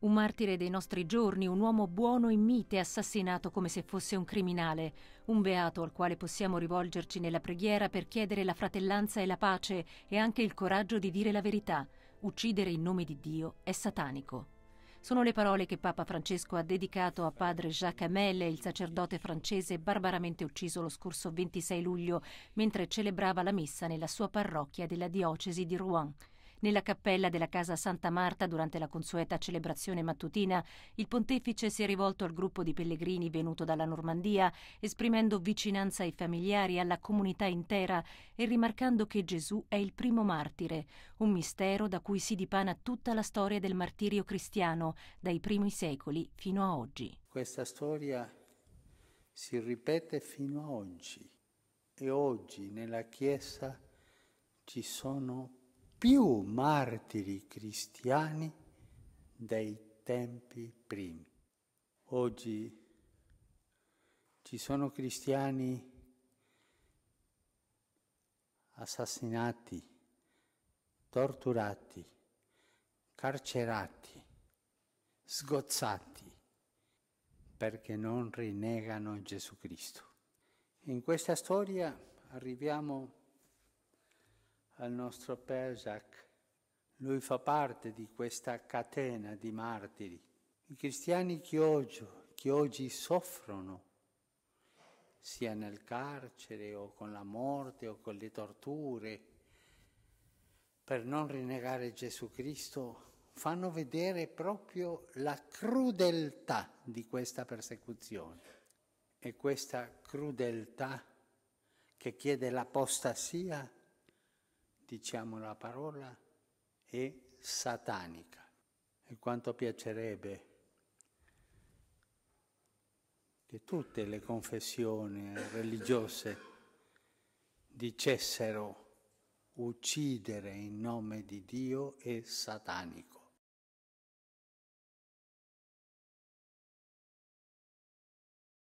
Un martire dei nostri giorni, un uomo buono e mite assassinato come se fosse un criminale, un beato al quale possiamo rivolgerci nella preghiera per chiedere la fratellanza e la pace e anche il coraggio di dire la verità. Uccidere in nome di Dio è satanico. Sono le parole che Papa Francesco ha dedicato a padre Jacques Hamel, il sacerdote francese barbaramente ucciso lo scorso 26 luglio mentre celebrava la messa nella sua parrocchia della diocesi di Rouen. Nella cappella della casa Santa Marta, durante la consueta celebrazione mattutina, il pontefice si è rivolto al gruppo di pellegrini venuto dalla Normandia, esprimendo vicinanza ai familiari, alla comunità intera e rimarcando che Gesù è il primo martire, un mistero da cui si dipana tutta la storia del martirio cristiano, dai primi secoli fino a oggi. Questa storia si ripete fino a oggi e oggi nella Chiesa ci sono più martiri cristiani dei tempi primi. Oggi ci sono cristiani assassinati, torturati, carcerati, sgozzati, perché non rinnegano Gesù Cristo. In questa storia arriviamo al nostro Pesach. Lui fa parte di questa catena di martiri. I cristiani che oggi, che oggi soffrono, sia nel carcere o con la morte o con le torture, per non rinnegare Gesù Cristo, fanno vedere proprio la crudeltà di questa persecuzione. E questa crudeltà che chiede l'apostasia diciamo la parola, è satanica. E quanto piacerebbe che tutte le confessioni religiose dicessero uccidere in nome di Dio è satanico.